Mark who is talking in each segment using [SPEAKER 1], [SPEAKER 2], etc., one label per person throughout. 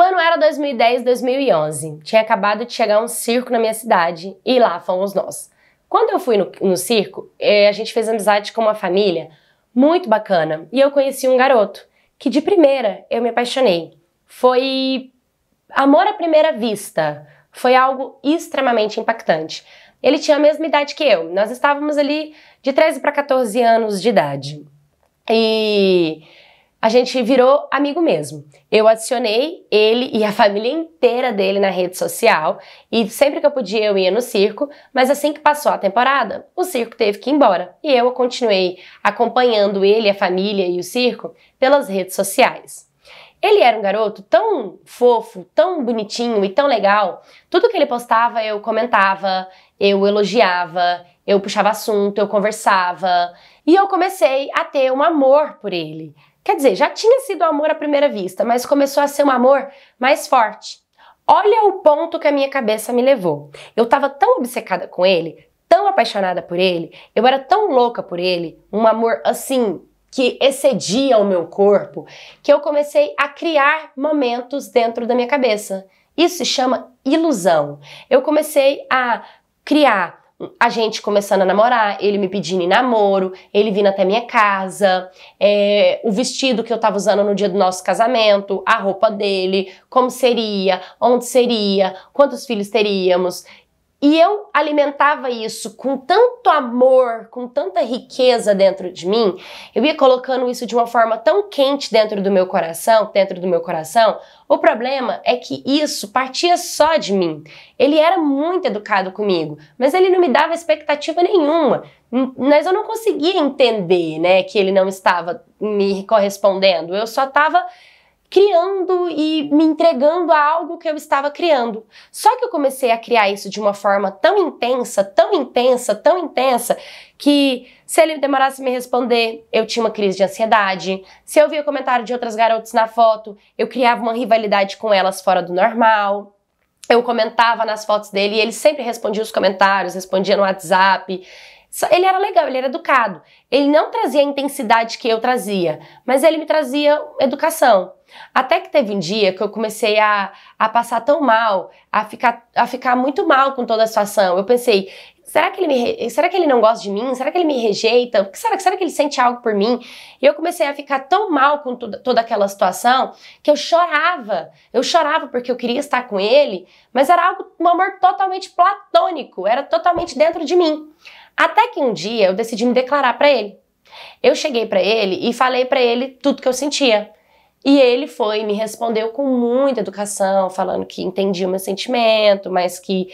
[SPEAKER 1] O ano era 2010, 2011. Tinha acabado de chegar um circo na minha cidade e lá fomos nós. Quando eu fui no, no circo, eh, a gente fez amizade com uma família muito bacana e eu conheci um garoto que de primeira eu me apaixonei. Foi amor à primeira vista. Foi algo extremamente impactante. Ele tinha a mesma idade que eu. Nós estávamos ali de 13 para 14 anos de idade. E a gente virou amigo mesmo. Eu adicionei ele e a família inteira dele na rede social e sempre que eu podia eu ia no circo, mas assim que passou a temporada, o circo teve que ir embora e eu continuei acompanhando ele, a família e o circo pelas redes sociais. Ele era um garoto tão fofo, tão bonitinho e tão legal. Tudo que ele postava eu comentava, eu elogiava, eu puxava assunto, eu conversava. E eu comecei a ter um amor por ele. Quer dizer, já tinha sido amor à primeira vista, mas começou a ser um amor mais forte. Olha o ponto que a minha cabeça me levou. Eu estava tão obcecada com ele, tão apaixonada por ele, eu era tão louca por ele, um amor assim que excedia o meu corpo, que eu comecei a criar momentos dentro da minha cabeça. Isso se chama ilusão. Eu comecei a criar a gente começando a namorar, ele me pedindo em namoro, ele vindo até minha casa, é, o vestido que eu tava usando no dia do nosso casamento, a roupa dele, como seria, onde seria, quantos filhos teríamos. E eu alimentava isso com tanto amor, com tanta riqueza dentro de mim, eu ia colocando isso de uma forma tão quente dentro do meu coração, dentro do meu coração. O problema é que isso partia só de mim. Ele era muito educado comigo, mas ele não me dava expectativa nenhuma. Mas eu não conseguia entender, né, que ele não estava me correspondendo. Eu só estava criando e me entregando a algo que eu estava criando. Só que eu comecei a criar isso de uma forma tão intensa, tão intensa, tão intensa, que se ele demorasse a me responder, eu tinha uma crise de ansiedade. Se eu via comentário de outras garotas na foto, eu criava uma rivalidade com elas fora do normal. Eu comentava nas fotos dele e ele sempre respondia os comentários, respondia no WhatsApp. Ele era legal, ele era educado. Ele não trazia a intensidade que eu trazia, mas ele me trazia educação. Até que teve um dia que eu comecei a, a passar tão mal, a ficar, a ficar muito mal com toda a situação. Eu pensei, será que ele me, será que ele não gosta de mim? Será que ele me rejeita? Será, será que ele sente algo por mim? E eu comecei a ficar tão mal com toda, toda aquela situação que eu chorava. Eu chorava porque eu queria estar com ele, mas era algo, um amor totalmente platônico, era totalmente dentro de mim. Até que um dia eu decidi me declarar para ele. Eu cheguei para ele e falei para ele tudo que eu sentia. E ele foi e me respondeu com muita educação, falando que entendia o meu sentimento, mas que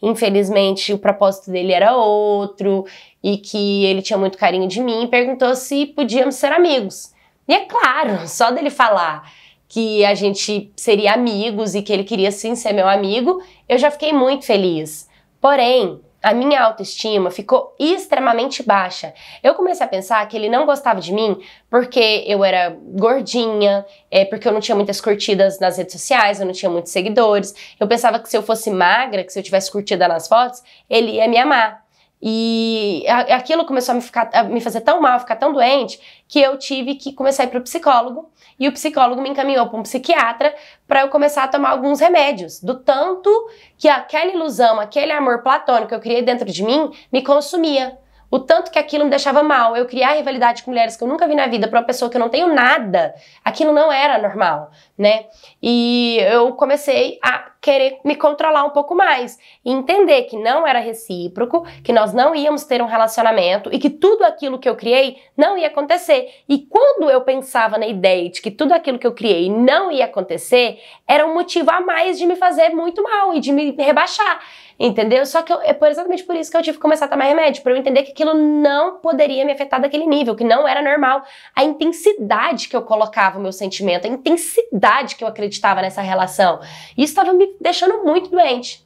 [SPEAKER 1] infelizmente o propósito dele era outro e que ele tinha muito carinho de mim e perguntou se podíamos ser amigos. E é claro, só dele falar que a gente seria amigos e que ele queria sim ser meu amigo, eu já fiquei muito feliz. Porém, a minha autoestima ficou extremamente baixa. Eu comecei a pensar que ele não gostava de mim porque eu era gordinha, é, porque eu não tinha muitas curtidas nas redes sociais, eu não tinha muitos seguidores. Eu pensava que se eu fosse magra, que se eu tivesse curtida nas fotos, ele ia me amar. E aquilo começou a me, ficar, a me fazer tão mal, ficar tão doente, que eu tive que começar a ir para o psicólogo. E o psicólogo me encaminhou para um psiquiatra para eu começar a tomar alguns remédios. Do tanto que aquela ilusão, aquele amor platônico que eu criei dentro de mim, me consumia. O tanto que aquilo me deixava mal, eu criar rivalidade com mulheres que eu nunca vi na vida para uma pessoa que eu não tenho nada, aquilo não era normal, né? E eu comecei a querer me controlar um pouco mais e entender que não era recíproco, que nós não íamos ter um relacionamento e que tudo aquilo que eu criei não ia acontecer. E quando eu pensava na ideia de que tudo aquilo que eu criei não ia acontecer, era um motivo a mais de me fazer muito mal e de me rebaixar. Entendeu? Só que eu, é exatamente por isso que eu tive que começar a tomar remédio, para eu entender que aquilo não poderia me afetar daquele nível, que não era normal. A intensidade que eu colocava o meu sentimento, a intensidade que eu acreditava nessa relação, isso estava me deixando muito doente.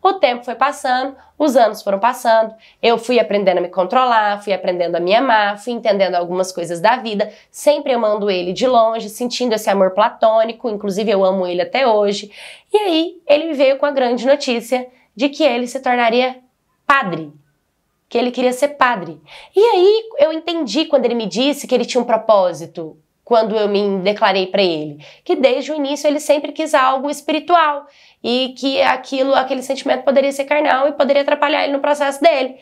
[SPEAKER 1] O tempo foi passando, os anos foram passando, eu fui aprendendo a me controlar, fui aprendendo a me amar, fui entendendo algumas coisas da vida, sempre amando ele de longe, sentindo esse amor platônico, inclusive eu amo ele até hoje. E aí ele me veio com a grande notícia de que ele se tornaria padre. Que ele queria ser padre. E aí eu entendi quando ele me disse que ele tinha um propósito, quando eu me declarei para ele, que desde o início ele sempre quis algo espiritual e que aquilo, aquele sentimento poderia ser carnal e poderia atrapalhar ele no processo dele.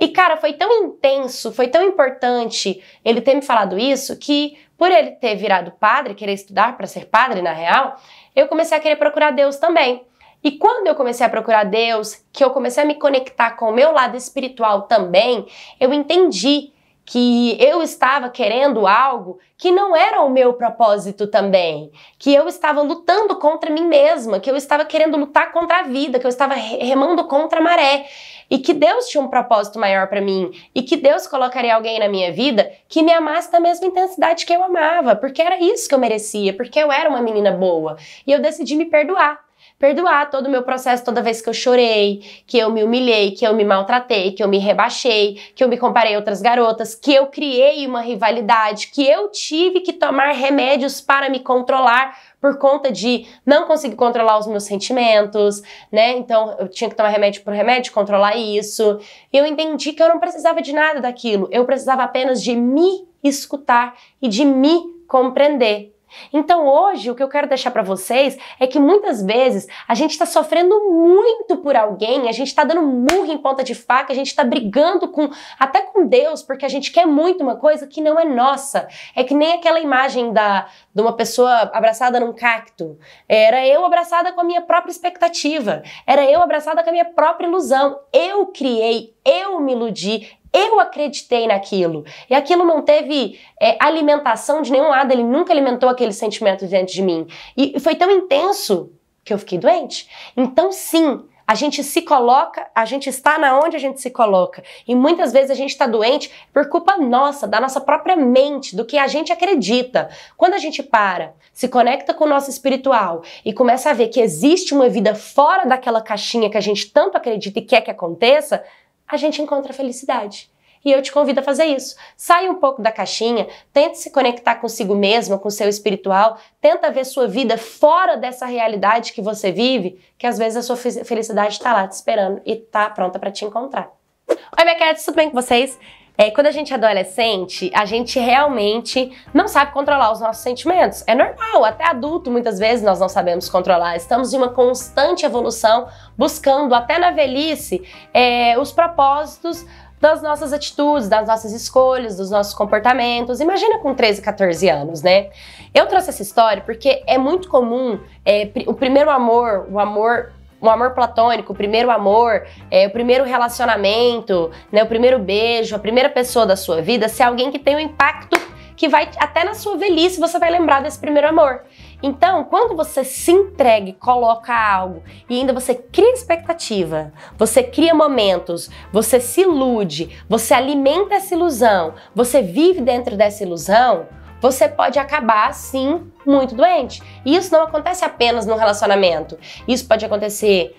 [SPEAKER 1] E cara, foi tão intenso, foi tão importante ele ter me falado isso que por ele ter virado padre, querer estudar para ser padre na real, eu comecei a querer procurar Deus também. E quando eu comecei a procurar Deus, que eu comecei a me conectar com o meu lado espiritual também, eu entendi que eu estava querendo algo que não era o meu propósito também, que eu estava lutando contra mim mesma, que eu estava querendo lutar contra a vida, que eu estava remando contra a maré, e que Deus tinha um propósito maior para mim, e que Deus colocaria alguém na minha vida que me amasse da mesma intensidade que eu amava, porque era isso que eu merecia, porque eu era uma menina boa, e eu decidi me perdoar perdoar todo o meu processo toda vez que eu chorei, que eu me humilhei, que eu me maltratei, que eu me rebaixei, que eu me comparei a outras garotas, que eu criei uma rivalidade, que eu tive que tomar remédios para me controlar por conta de não conseguir controlar os meus sentimentos, né? Então eu tinha que tomar remédio por remédio, controlar isso. E eu entendi que eu não precisava de nada daquilo, eu precisava apenas de me escutar e de me compreender. Então hoje o que eu quero deixar para vocês é que muitas vezes a gente está sofrendo muito por alguém, a gente está dando murro em ponta de faca, a gente está brigando com até com Deus porque a gente quer muito uma coisa que não é nossa. É que nem aquela imagem da de uma pessoa abraçada num cacto. Era eu abraçada com a minha própria expectativa. Era eu abraçada com a minha própria ilusão. Eu criei, eu me iludi, eu acreditei naquilo. E aquilo não teve é, alimentação de nenhum lado, ele nunca alimentou aquele sentimento diante de mim. E foi tão intenso que eu fiquei doente. Então, sim, a gente se coloca, a gente está na onde a gente se coloca. E muitas vezes a gente está doente por culpa nossa, da nossa própria mente, do que a gente acredita. Quando a gente para, se conecta com o nosso espiritual e começa a ver que existe uma vida fora daquela caixinha que a gente tanto acredita e quer que aconteça, a gente encontra a felicidade. E eu te convido a fazer isso. Sai um pouco da caixinha, tenta se conectar consigo mesma, com o seu espiritual, tenta ver sua vida fora dessa realidade que você vive, que às vezes a sua felicidade está lá te esperando e está pronta para te encontrar. Oi, minha cat, tudo bem com vocês? É, quando a gente é adolescente, a gente realmente não sabe controlar os nossos sentimentos. É normal, até adulto muitas vezes nós não sabemos controlar. Estamos em uma constante evolução, buscando até na velhice é, os propósitos das nossas atitudes, das nossas escolhas, dos nossos comportamentos. Imagina com 13, 14 anos, né? Eu trouxe essa história porque é muito comum é, o primeiro amor, o amor um amor platônico, o primeiro amor, é, o primeiro relacionamento, né, o primeiro beijo, a primeira pessoa da sua vida, ser é alguém que tem um impacto que vai até na sua velhice você vai lembrar desse primeiro amor. Então, quando você se entrega, coloca algo e ainda você cria expectativa, você cria momentos, você se ilude, você alimenta essa ilusão, você vive dentro dessa ilusão, você pode acabar sim muito doente. E isso não acontece apenas no relacionamento. Isso pode acontecer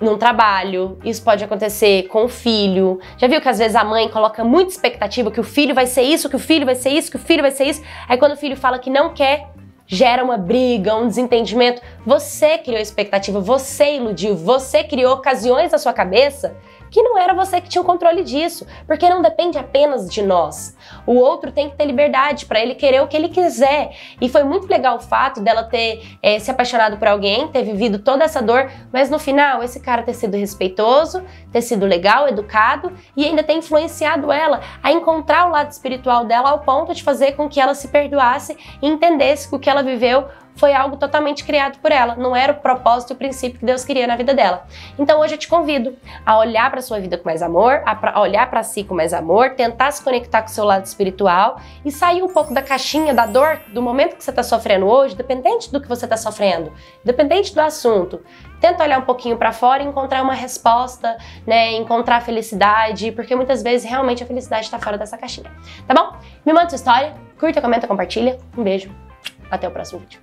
[SPEAKER 1] num trabalho, isso pode acontecer com o filho. Já viu que às vezes a mãe coloca muita expectativa que o filho vai ser isso, que o filho vai ser isso, que o filho vai ser isso. Aí quando o filho fala que não quer, gera uma briga, um desentendimento. Você criou expectativa, você iludiu, você criou ocasiões na sua cabeça que não era você que tinha o controle disso, porque não depende apenas de nós. O outro tem que ter liberdade para ele querer o que ele quiser. E foi muito legal o fato dela ter é, se apaixonado por alguém, ter vivido toda essa dor, mas no final esse cara ter sido respeitoso, ter sido legal, educado e ainda ter influenciado ela a encontrar o lado espiritual dela ao ponto de fazer com que ela se perdoasse e entendesse que o que ela viveu foi algo totalmente criado por ela, não era o propósito e o princípio que Deus queria na vida dela. Então hoje eu te convido a olhar para sua vida com mais amor, a olhar para si com mais amor, tentar se conectar com o seu lado espiritual e sair um pouco da caixinha da dor do momento que você está sofrendo hoje, dependente do que você está sofrendo, dependente do assunto. Tenta olhar um pouquinho para fora e encontrar uma resposta, né? Encontrar felicidade, porque muitas vezes realmente a felicidade está fora dessa caixinha. Tá bom? Me manda sua história, curta, comenta, compartilha. Um beijo. Até o próximo vídeo.